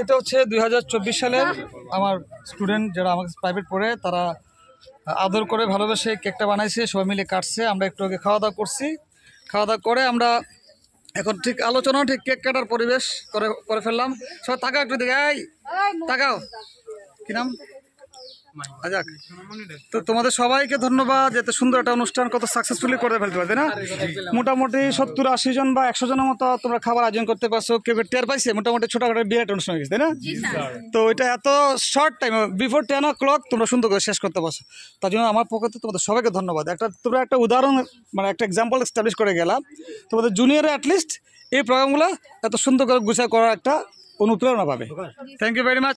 এটা হচ্ছে দুই সালের আমার স্টুডেন্ট যারা আমাকে প্রাইভেট পড়ে তারা আদর করে ভালোবেসে কেকটা বানাইছে সবাই মিলে কাটছে আমরা একটু আগে খাওয়া দাওয়া করছি খাওয়া দাওয়া করে আমরা এখন ঠিক আলোচনা ঠিক কেক কাটার পরিবেশ করে করে ফেললাম সবাই তাকাও একটু দেখে তাকাও কি নাম তো তোমাদের সবাইকে ধন্যবাদ যাতে সুন্দর একটা অনুষ্ঠান কত সাকসেসফুলি করে ফেলতে পারবে না মোটামুটি সত্তর আশি জন বা একশো জনের মতো তোমরা খাবার আয়োজন করতে পারছো কেউ টের পাইছে মোটামুটি ছোটখাটো বিরাট অনুষ্ঠান হয়েছে তাই না তো এটা এত short time before ten o'clock তোমরা সুন্দর করে শেষ করতে পারছো তার জন্য আমার পক্ষে তোমাদের সবাইকে ধন্যবাদ একটা তোমরা একটা উদাহরণ মানে একটা এক্সাম্পল এস্টাবলিশ করে গেলাম তোমাদের জুনিয়র অ্যাটলিস্ট এই প্রোগ্রামগুলো এত সুন্দর করে গুছা করার একটা অনুপ্রেরণা পাবে থ্যাংক ইউ ভেরি মাচ